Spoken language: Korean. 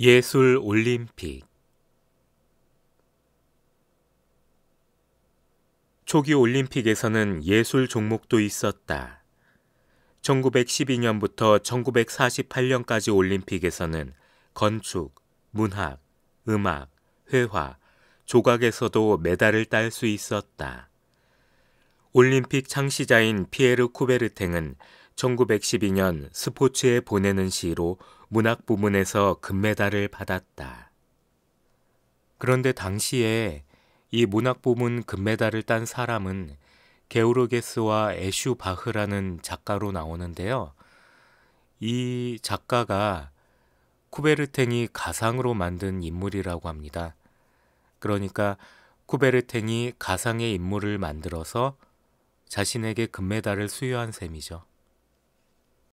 예술 올림픽 초기 올림픽에서는 예술 종목도 있었다. 1912년부터 1948년까지 올림픽에서는 건축, 문학, 음악, 회화, 조각에서도 메달을 딸 수 있었다. 올림픽 창시자인 피에르 쿠베르탱은 1912년 스포츠에 보내는 시로 문학 부문에서 금메달을 받았다. 그런데 당시에 이 문학 부문 금메달을 딴 사람은 게오르게스와 에슈 바흐라는 작가로 나오는데요. 이 작가가 쿠베르탱이 가상으로 만든 인물이라고 합니다. 그러니까 쿠베르탱이 가상의 인물을 만들어서 자신에게 금메달을 수여한 셈이죠.